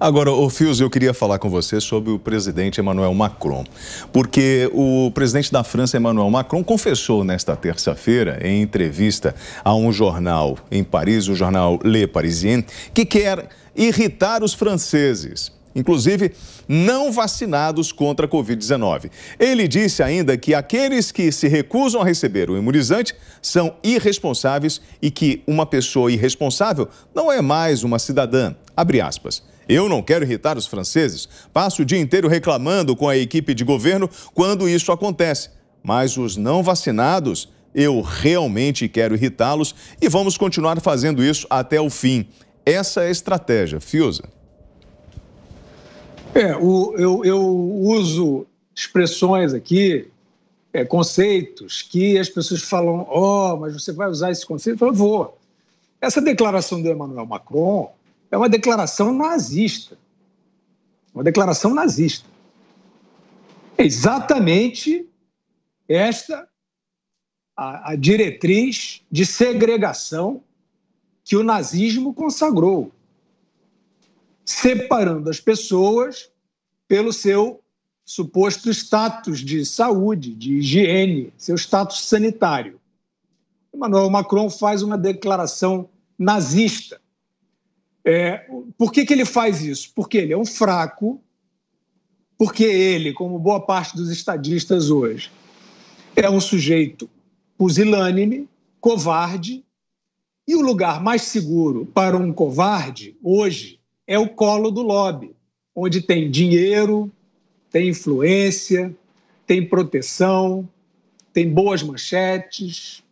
Agora, ô Fios, eu queria falar com você sobre o presidente Emmanuel Macron, porque o presidente da França, Emmanuel Macron, confessou nesta terça-feira, em entrevista a um jornal em Paris, o jornal Le Parisien, que quer irritar os franceses inclusive não vacinados contra a Covid-19. Ele disse ainda que aqueles que se recusam a receber o imunizante são irresponsáveis e que uma pessoa irresponsável não é mais uma cidadã. Abre aspas. Eu não quero irritar os franceses. Passo o dia inteiro reclamando com a equipe de governo quando isso acontece. Mas os não vacinados, eu realmente quero irritá-los e vamos continuar fazendo isso até o fim. Essa é a estratégia, Fiuza. É, o, eu, eu uso expressões aqui é, conceitos que as pessoas falam, ó, oh, mas você vai usar esse conceito? Eu falo, vou. Essa declaração do Emmanuel Macron é uma declaração nazista. Uma declaração nazista. É exatamente esta a, a diretriz de segregação que o nazismo consagrou, separando as pessoas pelo seu suposto status de saúde, de higiene, seu status sanitário. Emmanuel Macron faz uma declaração nazista é, por que, que ele faz isso? Porque ele é um fraco, porque ele, como boa parte dos estadistas hoje, é um sujeito pusilânime, covarde, e o lugar mais seguro para um covarde hoje é o colo do lobby, onde tem dinheiro, tem influência, tem proteção, tem boas manchetes,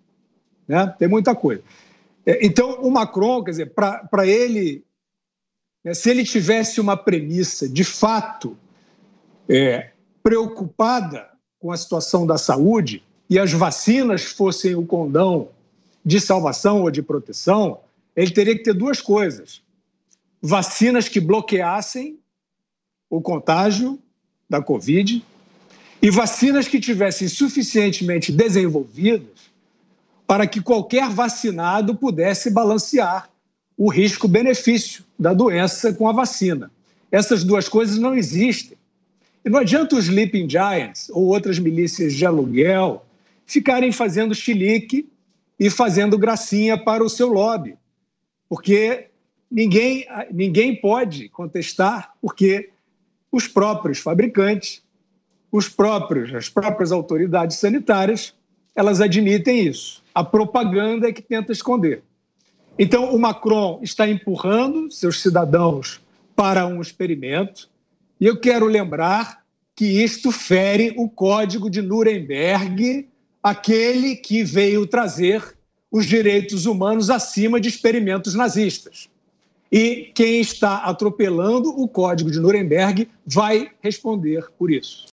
né? tem muita coisa. É, então, o Macron, quer dizer, para ele, né, se ele tivesse uma premissa de fato é, preocupada com a situação da saúde e as vacinas fossem o condão de salvação ou de proteção, ele teria que ter duas coisas: vacinas que bloqueassem o contágio da Covid e vacinas que tivessem suficientemente desenvolvidas para que qualquer vacinado pudesse balancear o risco-benefício da doença com a vacina. Essas duas coisas não existem. E não adianta os Sleeping Giants ou outras milícias de aluguel ficarem fazendo chilique e fazendo gracinha para o seu lobby, porque ninguém, ninguém pode contestar, porque os próprios fabricantes, os próprios, as próprias autoridades sanitárias elas admitem isso. A propaganda é que tenta esconder. Então, o Macron está empurrando seus cidadãos para um experimento, e eu quero lembrar que isto fere o Código de Nuremberg, aquele que veio trazer os direitos humanos acima de experimentos nazistas. E quem está atropelando o Código de Nuremberg vai responder por isso.